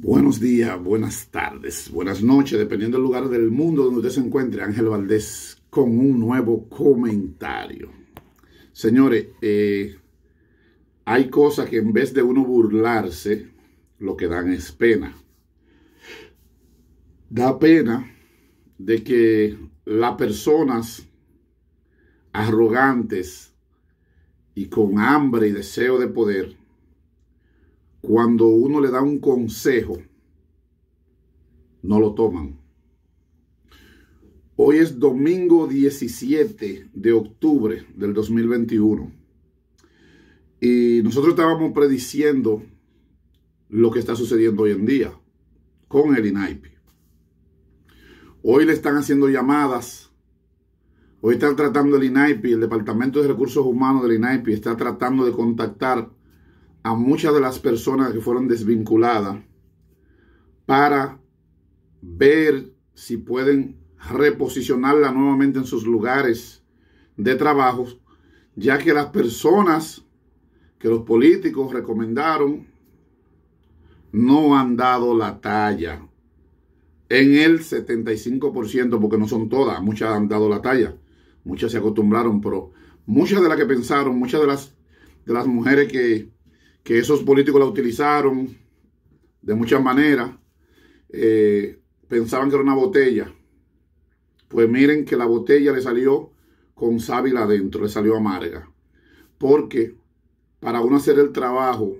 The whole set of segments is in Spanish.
Buenos días, buenas tardes, buenas noches, dependiendo del lugar del mundo donde usted se encuentre. Ángel Valdés con un nuevo comentario. Señores, eh, hay cosas que en vez de uno burlarse, lo que dan es pena. Da pena de que las personas arrogantes y con hambre y deseo de poder cuando uno le da un consejo, no lo toman. Hoy es domingo 17 de octubre del 2021. Y nosotros estábamos prediciendo lo que está sucediendo hoy en día con el INAIPI. Hoy le están haciendo llamadas. Hoy están tratando el INAIPI, el Departamento de Recursos Humanos del INAIPI está tratando de contactar a muchas de las personas que fueron desvinculadas para ver si pueden reposicionarla nuevamente en sus lugares de trabajo, ya que las personas que los políticos recomendaron no han dado la talla en el 75%, porque no son todas, muchas han dado la talla, muchas se acostumbraron, pero muchas de las que pensaron, muchas de las, de las mujeres que que esos políticos la utilizaron de muchas maneras. Eh, pensaban que era una botella. Pues miren que la botella le salió con sábila adentro, le salió amarga. Porque para uno hacer el trabajo,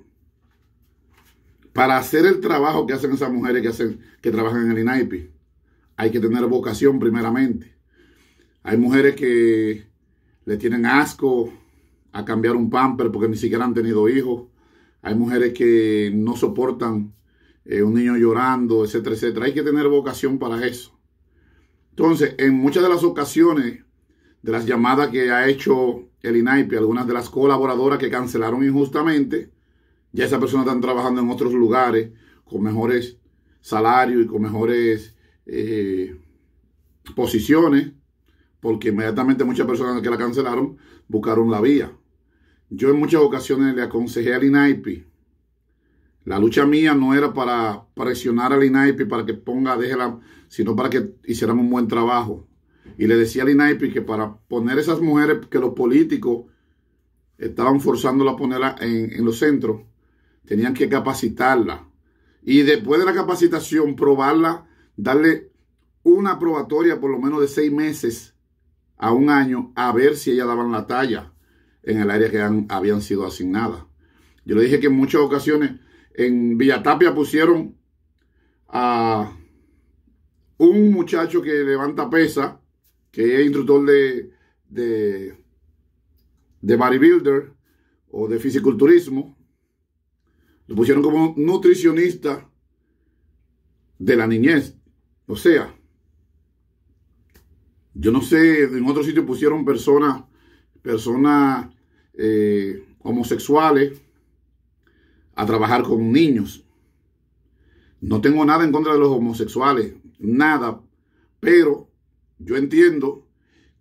para hacer el trabajo que hacen esas mujeres que, hacen, que trabajan en el INAIPI, hay que tener vocación primeramente. Hay mujeres que le tienen asco a cambiar un pamper porque ni siquiera han tenido hijos hay mujeres que no soportan eh, un niño llorando, etcétera, etcétera. Hay que tener vocación para eso. Entonces, en muchas de las ocasiones de las llamadas que ha hecho el INAIPE, algunas de las colaboradoras que cancelaron injustamente, ya esas personas están trabajando en otros lugares con mejores salarios y con mejores eh, posiciones, porque inmediatamente muchas personas que la cancelaron buscaron la vía. Yo en muchas ocasiones le aconsejé al INAIPI. La lucha mía no era para presionar al INAIPI para que ponga, déjela, sino para que hiciéramos un buen trabajo. Y le decía a INAIPI que para poner esas mujeres que los políticos estaban forzándola a ponerla en, en los centros, tenían que capacitarla. Y después de la capacitación, probarla, darle una probatoria por lo menos de seis meses a un año a ver si ella daban la talla en el área que habían sido asignadas. Yo le dije que en muchas ocasiones en Villatapia pusieron a un muchacho que levanta pesa, que es instructor de, de, de bodybuilder o de fisiculturismo. Lo pusieron como nutricionista de la niñez. O sea, yo no sé, en otro sitio pusieron personas personas eh, homosexuales a trabajar con niños. No tengo nada en contra de los homosexuales, nada, pero yo entiendo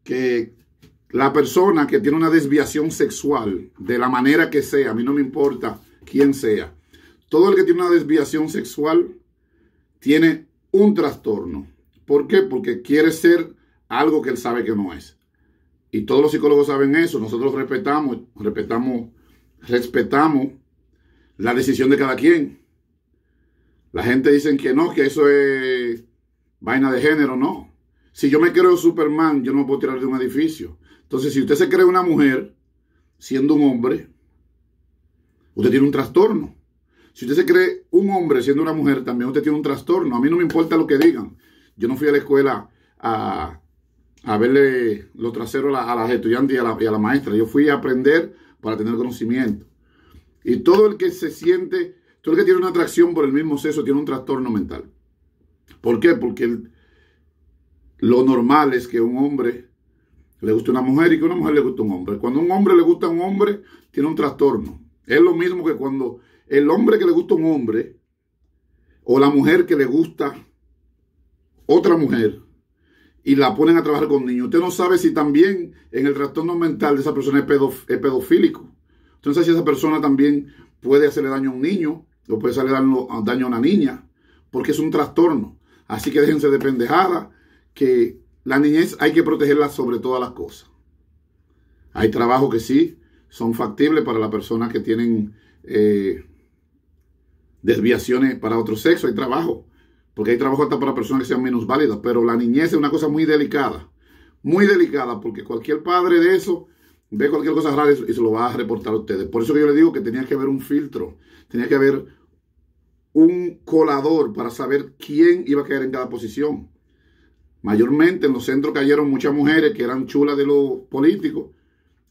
que la persona que tiene una desviación sexual, de la manera que sea, a mí no me importa quién sea, todo el que tiene una desviación sexual tiene un trastorno. ¿Por qué? Porque quiere ser algo que él sabe que no es. Y todos los psicólogos saben eso. Nosotros respetamos, respetamos, respetamos la decisión de cada quien. La gente dice que no, que eso es vaina de género, no. Si yo me creo Superman, yo no me puedo tirar de un edificio. Entonces, si usted se cree una mujer, siendo un hombre, usted tiene un trastorno. Si usted se cree un hombre siendo una mujer, también usted tiene un trastorno. A mí no me importa lo que digan. Yo no fui a la escuela a, a verle lo trasero a, las estudiantes y a la, maestra. Yo fui a aprender para tener conocimiento. Y todo el que se siente, todo el que tiene una atracción por el mismo sexo tiene un trastorno mental. ¿Por qué? Porque lo normal es que un hombre le guste una mujer y que una mujer le guste un hombre. Cuando un hombre le gusta a un hombre, tiene un trastorno. Es lo mismo que cuando el hombre que le gusta a un hombre o la mujer que le gusta otra mujer y la ponen a trabajar con niños. Usted no sabe si también en el trastorno mental de esa persona es, pedofílico. Entonces, si esa persona también puede hacerle daño a un niño o puede hacerle daño a una niña, porque es un trastorno. Así que déjense de pendejada, que la niñez hay que protegerla sobre todas las cosas. Hay trabajos que sí son factibles para las personas que tienen eh, desviaciones para otro sexo, hay trabajo porque hay trabajo hasta para personas que sean menos válidas, pero la niñez es una cosa muy delicada, muy delicada, porque cualquier padre de eso ve cualquier cosa rara y se lo va a reportar a ustedes. Por eso que yo le digo que tenía que haber un filtro, tenía que haber un colador para saber quién iba a caer en cada posición. Mayormente en los centros cayeron muchas mujeres que eran chulas de los políticos,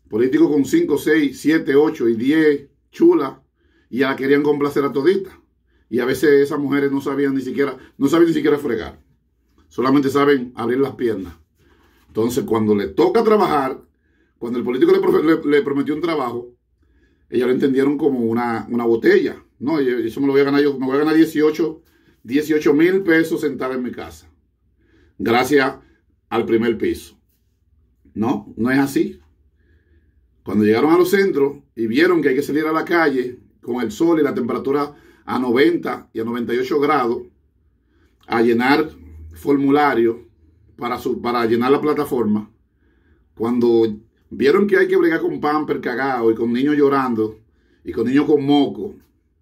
políticos con 5, 6, 7, 8 y 10 chulas, y ya la querían complacer a todita. Y a veces esas mujeres no sabían ni siquiera, no saben ni siquiera fregar. Solamente saben abrir las piernas. Entonces, cuando le toca trabajar, cuando el político le, prometió un trabajo, ellas lo entendieron como una, botella. No, eso me lo voy a ganar yo, me voy a ganar 18 18 mil pesos sentada en mi casa. Gracias al primer piso. No, no es así. Cuando llegaron a los centros y vieron que hay que salir a la calle con el sol y la temperatura a 90 y a 98 grados a llenar formularios para, su, para llenar la plataforma. Cuando vieron que hay que bregar con pamper cagado y con niños llorando y con niños con moco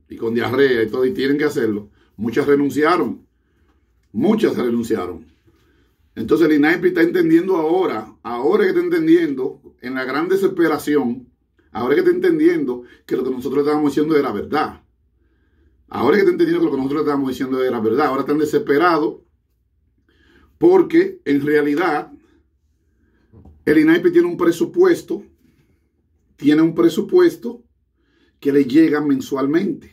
y con diarrea y todo, y tienen que hacerlo, muchas renunciaron. Muchas renunciaron. Entonces el INAIPI está entendiendo ahora, ahora que está entendiendo, en la gran desesperación, ahora que está entendiendo que lo que nosotros estábamos diciendo era verdad. Ahora que están entendiendo lo que nosotros estamos diciendo era verdad, ahora están desesperados porque en realidad el INAIPE tiene un presupuesto, tiene un presupuesto que le llega mensualmente.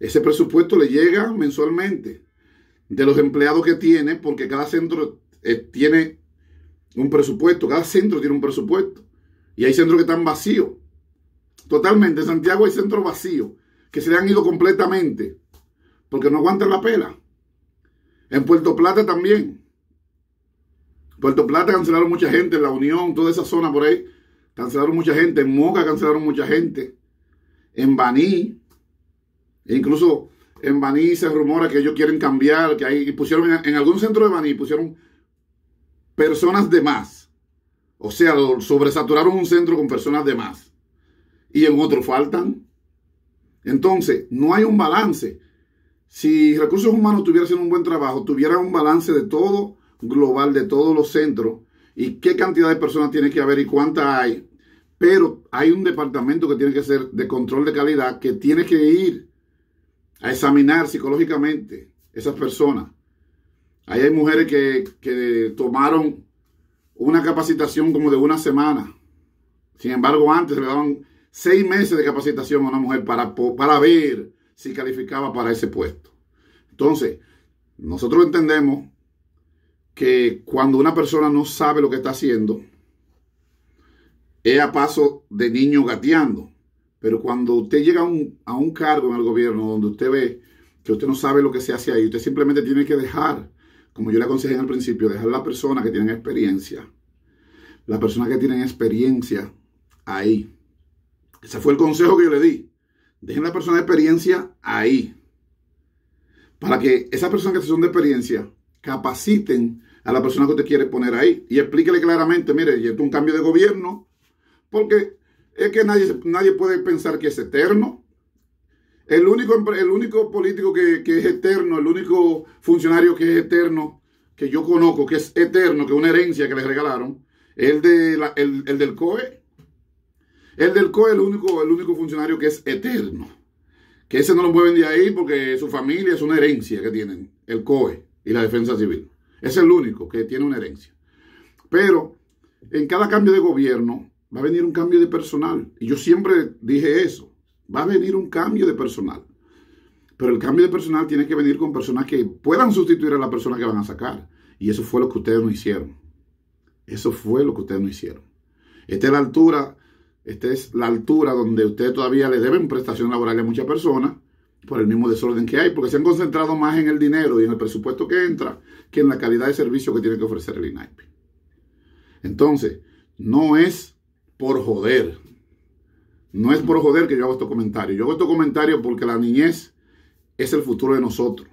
Ese presupuesto le llega mensualmente de los empleados que tiene, porque cada centro eh, tiene un presupuesto, cada centro tiene un presupuesto Y hay centros que están vacíos. Totalmente, en Santiago hay centros vacíos que se le han ido completamente porque no aguantan la pela. En Puerto Plata también. Puerto Plata cancelaron mucha gente, en La Unión, toda esa zona por ahí, cancelaron mucha gente, en Moca cancelaron mucha gente, en Baní, e incluso en Baní se rumora que ellos quieren cambiar, que ahí pusieron en, algún centro de Baní, pusieron personas de más. O sea, sobresaturaron un centro con personas de más. Y en otro faltan. Entonces, no hay un balance. Si recursos humanos estuviera haciendo un buen trabajo, tuviera un balance de todo global, de todos los centros y qué cantidad de personas tiene que haber y cuántas hay. Pero hay un departamento que tiene que ser de control de calidad que tiene que ir a examinar psicológicamente esas personas. Ahí hay mujeres que, que tomaron una capacitación como de una semana. Sin embargo, antes le daban seis meses de capacitación a una mujer para, para ver si calificaba para ese puesto. Entonces, nosotros entendemos que cuando una persona no sabe lo que está haciendo, es a paso de niño gateando. Pero cuando usted llega a un, cargo en el gobierno donde usted ve que usted no sabe lo que se hace ahí, usted simplemente tiene que dejar, como yo le aconsejé al principio, dejar a la persona que tiene experiencia, La persona que tiene experiencia ahí. Ese fue el consejo que yo le di. Dejen la persona de experiencia ahí. Para que esas personas que son de experiencia capaciten a la persona que usted quiere poner ahí y explíquele claramente, mire, y esto es un cambio de gobierno, porque es que nadie, nadie puede pensar que es eterno. El único, el único político que, es eterno, el único funcionario que es eterno, que yo conozco, que es eterno, que es una herencia que le regalaron, el, de el del COE. El del COE es el único, funcionario que es eterno. Que ese no lo mueven de ahí porque su familia es una herencia que tienen. El COE y la defensa civil. Es el único que tiene una herencia. Pero en cada cambio de gobierno va a venir un cambio de personal. Y yo siempre dije eso. Va a venir un cambio de personal. Pero el cambio de personal tiene que venir con personas que puedan sustituir a la persona que van a sacar. Y eso fue lo que ustedes no hicieron. Eso fue lo que ustedes no hicieron. Esta es la altura esta es la altura donde ustedes todavía le deben prestación laboral a muchas personas por el mismo desorden que hay, porque se han concentrado más en el dinero y en el presupuesto que entra que en la calidad de servicio que tiene que ofrecer el INAIP. Entonces, no es por joder, no es por joder que yo hago este comentario. Yo hago este comentario porque la niñez es el futuro de nosotros.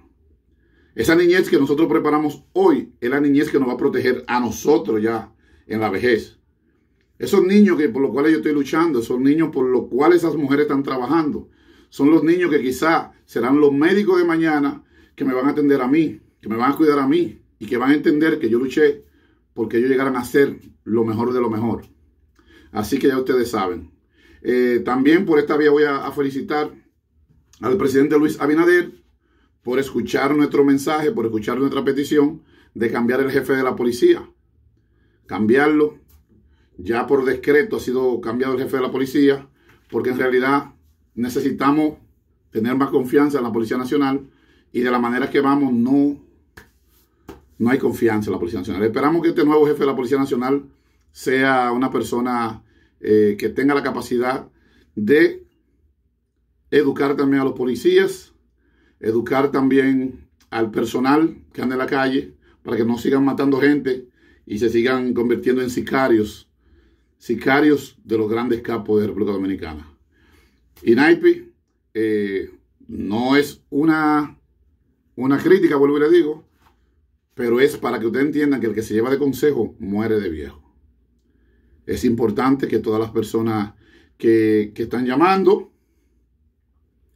Esa niñez que nosotros preparamos hoy es la niñez que nos va a proteger a nosotros ya en la vejez. Esos niños que por los cuales yo estoy luchando, esos niños por los cuales esas mujeres están trabajando, son los niños que quizá serán los médicos de mañana que me van a atender a mí, que me van a cuidar a mí y que van a entender que yo luché porque ellos llegaran a ser lo mejor de lo mejor. Así que ya ustedes saben. Eh, también por esta vía voy a felicitar al presidente Luis Abinader por escuchar nuestro mensaje, por escuchar nuestra petición de cambiar el jefe de la policía, cambiarlo ya por decreto ha sido cambiado el jefe de la policía, porque en realidad necesitamos tener más confianza en la Policía Nacional y de la manera que vamos no, no hay confianza en la Policía Nacional. Esperamos que este nuevo jefe de la Policía Nacional sea una persona eh, que tenga la capacidad de educar también a los policías, educar también al personal que anda en la calle para que no sigan matando gente y se sigan convirtiendo en sicarios sicarios de los grandes capos de República Dominicana. Y eh, no es una, una crítica, vuelvo y le digo, pero es para que usted entienda que el que se lleva de consejo muere de viejo. Es importante que todas las personas que, están llamando,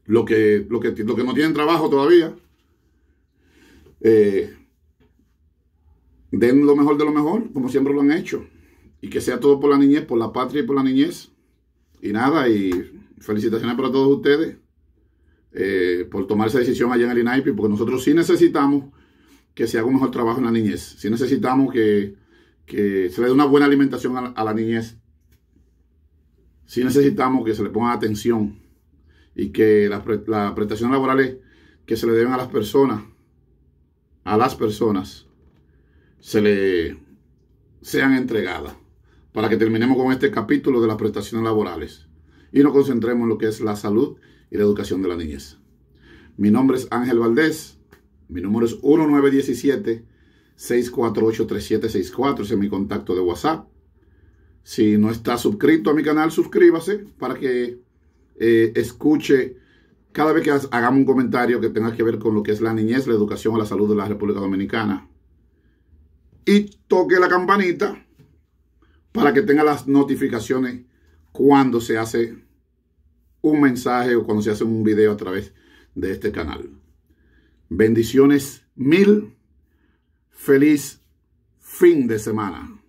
los que, lo que, que no tienen trabajo todavía, eh, den lo mejor de lo mejor, como siempre lo han hecho. Y que sea todo por la niñez, por la patria y por la niñez. Y nada, y felicitaciones para todos ustedes eh, por tomar esa decisión allá en el INAIPI, porque nosotros sí necesitamos que se haga un mejor trabajo en la niñez. Sí necesitamos que, se le dé una buena alimentación a, la niñez. Sí necesitamos que se le ponga atención y que las prestaciones laborales que se le deben a las personas, a las personas, se le sean entregadas para que terminemos con este capítulo de las prestaciones laborales y nos concentremos en lo que es la salud y la educación de la niñez. Mi nombre es Ángel Valdés, mi número es 1917-648-3764, ese es mi contacto de WhatsApp. Si no está suscrito a mi canal, suscríbase para que eh, escuche cada vez que hagamos un comentario que tenga que ver con lo que es la niñez, la educación o la salud de la República Dominicana. Y toque la campanita para que tenga las notificaciones cuando se hace un mensaje o cuando se hace un video a través de este canal. Bendiciones mil. Feliz fin de semana.